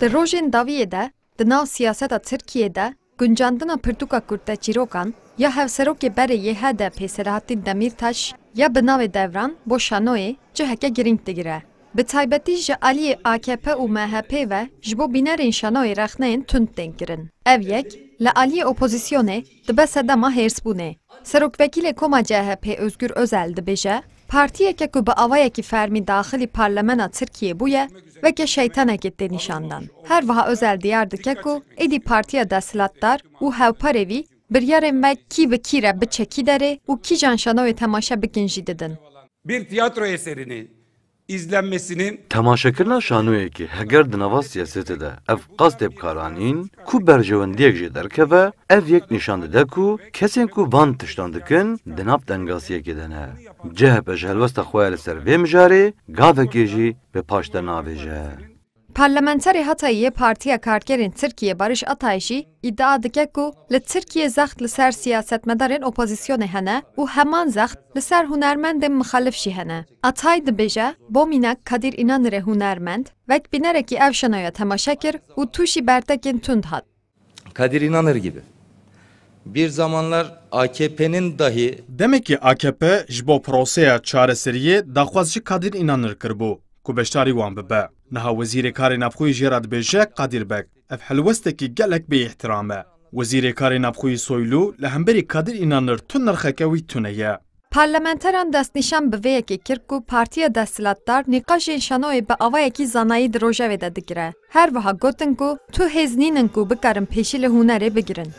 Di rojên daviyê de di nav siyaseta Tirkiyê de guncandina pirtûka Kurta çîrokan ya hevserokê berê YHDP Selahattin Demirtaş ya bi navê devran Boşanoyê ciheke girîng digire. Bi taybetî ji aliyê AKP û MHP ve ji bo bînerên Şanoyê rexneyên tund denk kirin. Ev yek li aliyê opozîsyonê e, dibe sedema hêrsbûnê. E. Սրոկվեկիլ է կոմաջա հեպ է özgür özel dibêje, Partiye ku bi avayekî fermî daxilî parlamena Tirkiye bûye veke şeytenekê tê nîşandan. Her wiha özel diyar dike ku êdî partiya desilatdar û hewperê wî biryarê me kî bi kî re biçe kî derê û kî janşanoyê temaşe bikin jî didin. Bir tiyatro eserini izlenmesinin Temaşekirna ki heger di nava siyasetê de ev qas tê bikaranîn ku berjewendiyek jî derkeve ev yek nîşan dide ku kesên ku van tiştan dikin di nav dengasiyekê de ne. cihepe ji helwesta xwe ya li ser vê mijarê gavekê jî bi paş de navêje. Parlamenteri Hatayê Partiya Karkerên Türkiye Barış Atay iddia dike ku li Tirkiye zext li ser siyasetmedarên opozisyonê hene û heman zext li ser hunermendên mixalif jî hene. Atay dibêje bomînek Kadir İnanırê hunermend vek binerekî ev şenoya temaşe kir û tuşî bertekên tund hat. Kadir İnanır gibi. Bir zamanlar AKP'nin dahi... Demek ki AKP ji bo proseya çareseriyê daxwazçı Kadir İnanır kir bû. کوبەشداری وان ببە نەها وەزیرە کاری ناپخۆی ژێرا دبێژە قادیربەک ئەف هەلوەستێکی گەلک بێ احترامە وەزیرە کاری ناپخۆی سۆیلو لە هەمبەری کادر ئینانر تون نرخەکەوی تونەیە پارلەمەنتەران دەستنیشان بەوەیەکی کرد و پارتیە دەسیلاتدار نیقاشی شانۆی بە ئەوەیەکی زانایی درۆژەوێدە دەگرە هەروەها گوتن و تو هێزنینن و بکارم پێشی لە هوەرێ بگرن.